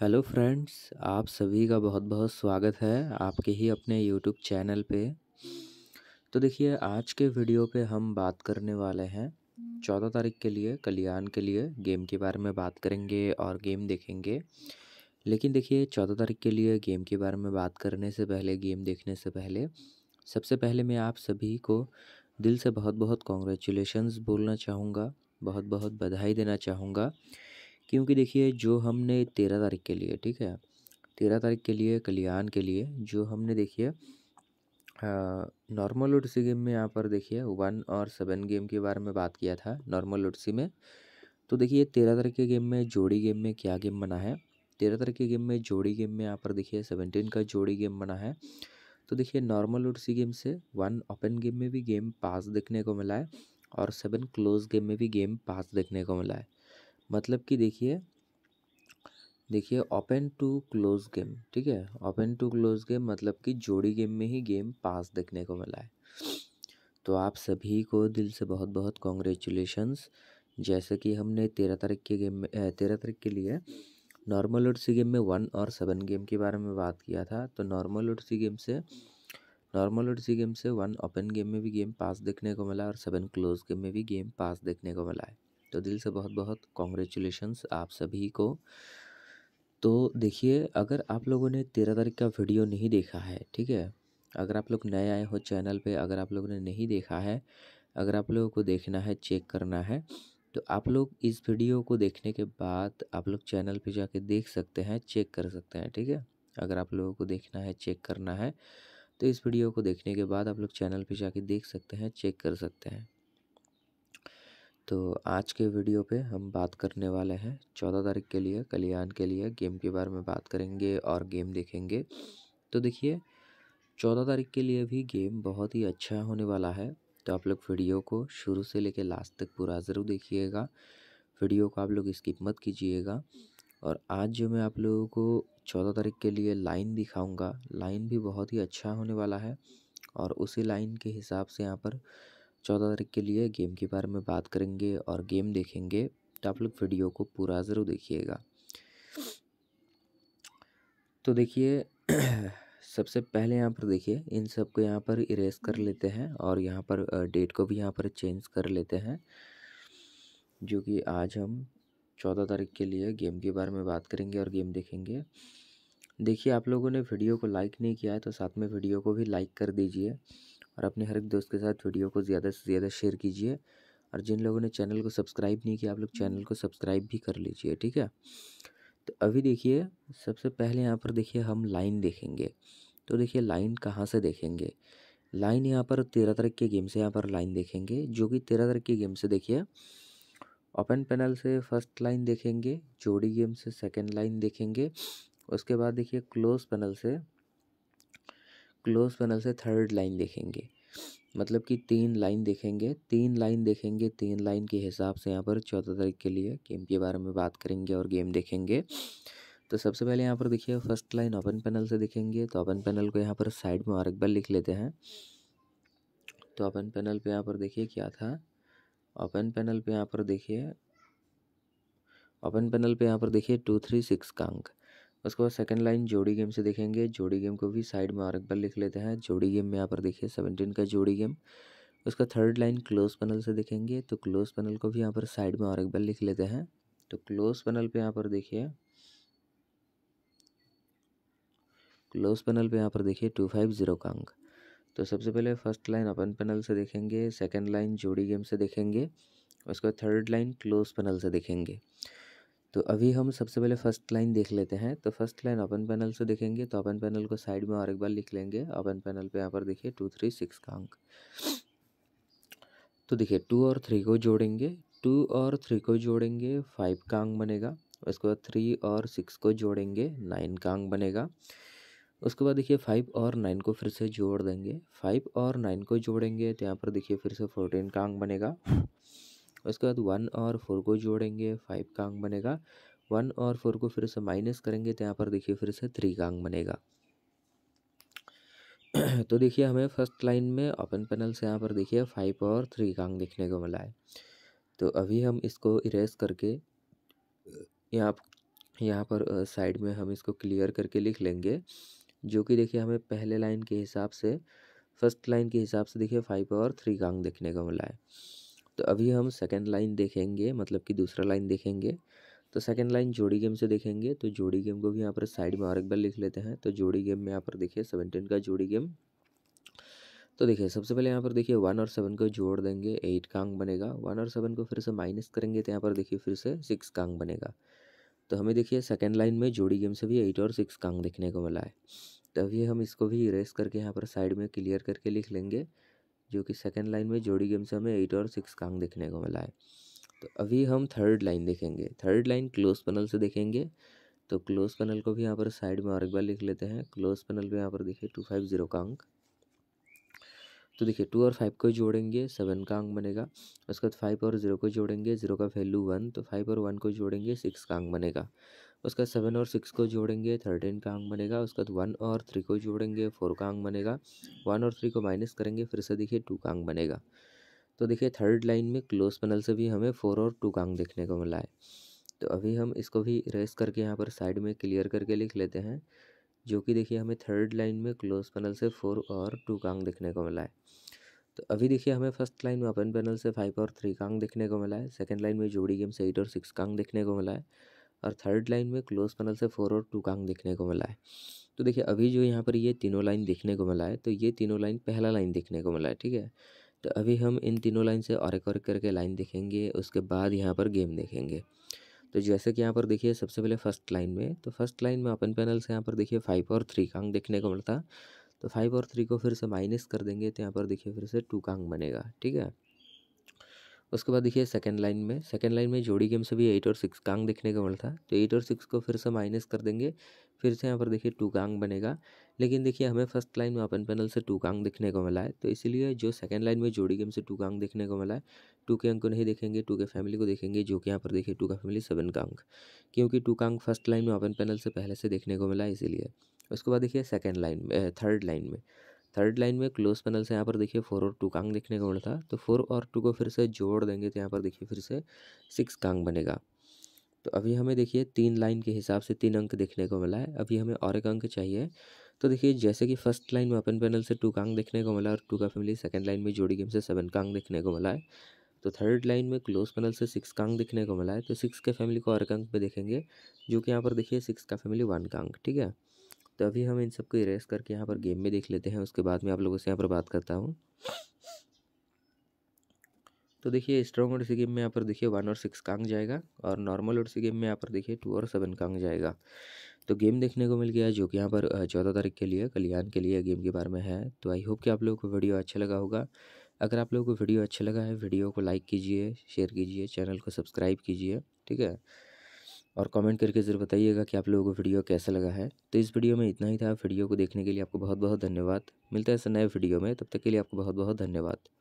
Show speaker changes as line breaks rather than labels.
hello friends आप सभी का बहुत बहुत स्वागत है आपके ही अपने यूट्यूब चैनल पे तो देखिए आज के वीडियो पे हम बात करने वाले हैं चौदह तारीख के लिए कल्याण के लिए गेम के बारे में बात करेंगे और गेम देखेंगे लेकिन देखिए चौदह तारीख के लिए गेम के बारे में बात करने से पहले गेम देखने से पहले सबसे पहले मैं आप सभी को दिल से बहुत बहुत कॉन्ग्रेचुलेशन बोलना चाहूँगा बहुत बहुत बधाई देना चाहूँगा क्योंकि देखिए जो हमने तेरह तारीख के लिए ठीक है तेरह तारीख के लिए कल्याण के लिए जो हमने देखिए नॉर्मल ओडीसी गेम में यहाँ पर देखिए वन और सेवन गेम के बारे में बात किया था नॉर्मल ओडीसी में तो देखिए तेरह तारीख के गेम में जोड़ी गेम में क्या गेम बना है तेरह तारीख के गेम में जोड़ी गेम में यहाँ पर देखिए सेवनटीन का जोड़ी गेम बना है तो देखिए नॉर्मल ओडीसी गेम से वन ओपन गेम में भी गेम पास देखने को मिला है और सेवन क्लोज गेम में भी गेम पास देखने को मिला है मतलब कि देखिए देखिए ओपन टू क्लोज गेम ठीक है ओपन टू क्लोज गेम मतलब कि जोड़ी गेम में ही गेम पास देखने को मिला है तो आप सभी को दिल से बहुत बहुत कॉन्ग्रेचुलेशंस जैसे कि हमने तेरह तारीख के गेम में तेरह तारीख के लिए नॉर्मल उड़सी गेम में वन और सेवन गेम के बारे में बात किया था तो नॉर्मल उड़सी गेम से नॉर्मल उड़सी गेम से वन ओपन गेम में भी गेम पास देखने को मिला और सेवन क्लोज गेम में भी गेम पास देखने को मिला है तो दिल से बहुत बहुत कॉन्ग्रेचुलेशंस आप सभी को तो देखिए अगर आप लोगों ने तेरह तारीख का वीडियो नहीं देखा है ठीक है अगर आप लोग नए आए हो चैनल पे अगर आप लोगों ने नहीं देखा है अगर आप लोगों को देखना है चेक करना है तो आप लोग इस वीडियो को देखने के बाद आप लोग चैनल पे जाके देख सकते हैं चेक कर सकते हैं ठीक है अगर आप लोगों को देखना है चेक करना है तो इस वीडियो को देखने के बाद आप लोग चैनल पे जाके देख सकते हैं चेक कर सकते हैं तो आज के वीडियो पे हम बात करने वाले हैं चौदह तारीख के लिए कल्याण के लिए गेम के बारे में बात करेंगे और गेम देखेंगे तो देखिए चौदह तारीख के लिए भी गेम बहुत ही अच्छा होने वाला है तो आप लोग वीडियो को शुरू से लेकर लास्ट तक पूरा ज़रूर देखिएगा वीडियो को आप लोग स्किप मत कीजिएगा और आज जो मैं आप लोगों को चौदह तारीख के लिए लाइन दिखाऊंगा लाइन भी बहुत ही अच्छा होने वाला है और उसी लाइन के हिसाब से यहाँ पर चौदह तारीख के लिए गेम के बारे में बात करेंगे और गेम देखेंगे तो आप लोग वीडियो को पूरा ज़रूर देखिएगा तो देखिए सबसे पहले यहाँ पर देखिए इन सब को यहाँ पर इरेज कर लेते हैं और यहाँ पर डेट को भी यहाँ पर चेंज कर लेते हैं जो कि आज हम चौदह तारीख के लिए गेम के बारे में बात करेंगे और गेम देखेंगे देखिए आप लोगों ने वीडियो को लाइक नहीं किया है तो साथ में वीडियो को भी लाइक कर दीजिए और अपने हर एक दोस्त के साथ वीडियो को ज़्यादा से ज़्यादा शेयर कीजिए और जिन लोगों ने चैनल को सब्सक्राइब नहीं किया आप लोग चैनल को सब्सक्राइब भी कर लीजिए ठीक है तो अभी देखिए सबसे पहले यहाँ पर देखिए हम लाइन देखेंगे तो देखिए लाइन कहाँ से देखेंगे लाइन यहाँ पर तेरह तरह के गेम से यहाँ पर लाइन देखेंगे जो कि तेरह तरह के गेम से देखिए ओपन पैनल से फर्स्ट लाइन देखेंगे जोड़ी गेम से सेकंड लाइन देखेंगे उसके बाद देखिए क्लोज पैनल से क्लोज पैनल से थर्ड लाइन देखेंगे मतलब कि तीन लाइन देखेंगे तीन लाइन देखेंगे तीन लाइन के हिसाब से यहाँ पर चौदह तारीख के लिए गेम के बारे में बात करेंगे और गेम देखेंगे तो सबसे पहले यहाँ पर देखिए फर्स्ट लाइन ओपन पैनल से देखेंगे तो ओपन पैनल को यहाँ पर साइड में और एक बार लिख लेते हैं तो ओपन पैनल पे यहाँ पर देखिए क्या था ओपन पैनल पे यहाँ पर देखिए ओपन पैनल पे यहाँ पर देखिए टू थ्री सिक्स का अंक उसके बाद सेकंड लाइन जोड़ी गेम से देखेंगे जोड़ी गेम को भी साइड में मार्क पर लिख लेते हैं जोड़ी गेम में यहाँ पर देखिए सेवनटीन का जोड़ी गेम उसका थर्ड लाइन क्लोज पैनल से देखेंगे तो क्लोज पैनल को भी यहाँ पर साइड में और बल लिख लेते हैं तो क्लोज पैनल पे यहाँ पर देखिए क्लोज पैनल पे यहाँ पर देखिए टू फाइव जीरो का अंक तो सबसे पहले फर्स्ट लाइन अपन पैनल से देखेंगे सेकंड लाइन जोड़ी गेम से देखेंगे उसके बाद थर्ड लाइन क्लोज पैनल से देखेंगे तो अभी हम सबसे पहले फर्स्ट लाइन देख लेते हैं तो फर्स्ट लाइन ओपन पैनल से देखेंगे तो ओपन पैनल को साइड में और एक बार लिख लेंगे ओपन पैनल पे यहाँ पर देखिए टू थ्री सिक्स का अंक तो देखिए टू और थ्री को जोड़ेंगे टू और थ्री को जोड़ेंगे फाइव का अंक बनेगा उसके बाद थ्री और सिक्स को जोड़ेंगे नाइन का अंक बनेगा उसके बाद देखिए फाइव और नाइन को फिर से जोड़ देंगे फाइव और नाइन को जोड़ेंगे तो यहाँ पर देखिए फिर से फोर्टीन का अंक बनेगा उसके बाद वन और फोर को जोड़ेंगे फाइव का अंक बनेगा वन और फोर को फिर से माइनस करेंगे तो यहाँ पर देखिए फिर से थ्री का अंक बनेगा तो देखिए हमें फर्स्ट लाइन में ओपन पैनल से यहाँ पर देखिए फाइव और थ्री का अंक देखने को मिला है तो अभी हम इसको इरेज करके यहाँ यहाँ पर साइड में हम इसको क्लियर करके लिख लेंगे जो कि देखिए हमें पहले लाइन के हिसाब से फर्स्ट लाइन के हिसाब से देखिए फाइव और थ्री का अंक देखने को मिला है तो अभी हम सेकेंड लाइन देखेंगे मतलब कि दूसरा लाइन देखेंगे तो सेकेंड लाइन जोड़ी गेम से देखेंगे तो जोड़ी गेम को भी यहाँ पर साइड में और एक बार लिख लेते हैं तो जोड़ी गेम में यहाँ पर देखिए सेवनटीन का जोड़ी गेम तो देखिए सबसे पहले यहाँ पर देखिए वन और सेवन को जोड़ देंगे एट का अंक बनेगा वन और सेवन को फिर से माइनस करेंगे तो यहाँ पर देखिए फिर से सिक्स का अंक बनेगा तो हमें देखिए सेकेंड लाइन में जोड़ी गेम से भी एट और सिक्स का अंक देखने को मिला है तो अभी हम इसको भी इरेज करके यहाँ पर साइड में क्लियर करके लिख लेंगे जो कि सेकेंड लाइन में जोड़ी गेम से हमें एट और सिक्स का अंक देखने को मिला है तो अभी हम थर्ड लाइन देखेंगे थर्ड लाइन क्लोज पैनल से देखेंगे तो क्लोज पैनल को भी यहाँ पर साइड में और एक बार लिख लेते हैं क्लोज पैनल में यहाँ पर देखिए टू फाइव ज़ीरो का अंक तो देखिए टू और फाइव को जोड़ेंगे सेवन का अंक बनेगा उसके बाद फाइव और ज़ीरो को जोड़ेंगे ज़ीरो का वैल्यू वन तो फाइव और वन को जोड़ेंगे सिक्स का अंक बनेगा उसका सेवन और सिक्स को जोड़ेंगे थर्टीन का अंक बनेगा उसके बाद वन और थ्री को जोड़ेंगे फोर का अंक बनेगा वन और थ्री को माइनस करेंगे फिर से देखिए टू का अंक बनेगा तो देखिए थर्ड लाइन में क्लोज पैनल से भी हमें फोर और टू का अंक देखने को मिला है तो अभी हम इसको भी रेस करके यहाँ पर साइड में क्लियर करके लिख लेते हैं जो कि देखिए हमें थर्ड लाइन में क्लोज पैनल से फोर और टू का अंक देखने को मिला है तो अभी देखिए हमें फर्स्ट लाइन में ओपन पैनल से फाइव और थ्री का अंक देखने को मिला है सेकेंड लाइन में जोड़ी गेम से एट और सिक्स का अंक देखने को मिला है और थर्ड लाइन में क्लोज पैनल से फोर और टू कांग देखने को मिला है तो देखिए अभी जो यहाँ पर ये तीनों लाइन देखने को मिला है तो ये तीनों लाइन पहला लाइन देखने को मिला है ठीक है तो अभी हम इन तीनों लाइन से और एक और करके लाइन देखेंगे उसके बाद यहाँ पर गेम देखेंगे तो जैसे कि यहाँ पर देखिए सबसे पहले फर्स्ट लाइन में तो फर्स्ट लाइन में अपन पैनल से यहाँ पर देखिए फाइव और थ्री कांग देखने को मिलता तो फाइव और थ्री को फिर से माइनस कर देंगे तो यहाँ पर देखिए फिर से टू कांग बनेगा ठीक है उसके बाद देखिए सेकेंड लाइन में सेकेंड लाइन में जोड़ी गेम से भी एट और सिक्स कांग देखने को मिलता तो एट और सिक्स को फिर से माइनस कर देंगे फिर से यहाँ पर देखिए टू कांग बनेगा लेकिन देखिए हमें फर्स्ट लाइन में अपन पैनल से टू कांग देखने को मिला है तो इसीलिए जो सेकेंड लाइन में जोड़ी गेम से टू कांग देखने को मिला है टू के अंक को नहीं देखेंगे टू के फैमिली को देखेंगे जो कि यहाँ पर देखिए टू का फैमिली सेवन का अंक क्योंकि टू कांग फर्स्ट लाइन में अपन पैनल से पहले से देखने को मिला है इसीलिए उसके बाद देखिए सेकेंड लाइन में थर्ड लाइन में थर्ड लाइन में क्लोज पैनल से यहाँ पर देखिए फोर और टू कांग देखने को था तो फोर और टू को फिर से जोड़ देंगे तो यहाँ पर देखिए फिर से सिक्स कांग बनेगा तो अभी हमें देखिए तीन लाइन के हिसाब से तीन अंक देखने को मिला है अभी हमें और एक अंक चाहिए तो देखिए जैसे कि फर्स्ट लाइन में अपन पैनल से टू कांग देखने को मिला और टू का फैमिली सेकंड लाइन में जोड़ी गेम से सेवन कांग देखने को मिला है तो थर्ड लाइन में क्लोज पैनल से सिक्स कांग देखने को मिला है तो सिक्स के फैमिली को और एक अंक पर देखेंगे जो कि यहाँ पर देखिए सिक्स का फैमिली वन कांग ठीक है तो अभी हम इन सबको इरेस करके यहाँ पर गेम में देख लेते हैं उसके बाद में आप लोगों से यहाँ पर बात करता हूँ तो देखिए स्ट्रॉन्ग ओडीसी गेम में यहाँ पर देखिए वन और सिक्स कांग जाएगा और नॉर्मल ओडीसी गेम में यहाँ पर देखिए टू और सेवन कांग जाएगा तो गेम देखने को मिल गया जो कि यहाँ पर चौदह तारीख के लिए कल्याण के लिए गेम के बारे में है तो आई होप कि आप लोगों को वीडियो अच्छा लगा होगा अगर आप लोगों को वीडियो अच्छा लगा है वीडियो को लाइक कीजिए शेयर कीजिए चैनल को सब्सक्राइब कीजिए ठीक है और कमेंट करके ज़रूर बताइएगा कि आप लोगों को वीडियो कैसा लगा है तो इस वीडियो में इतना ही था वीडियो को देखने के लिए आपको बहुत बहुत धन्यवाद मिलता है ऐसा नए वीडियो में तब तक के लिए आपको बहुत बहुत धन्यवाद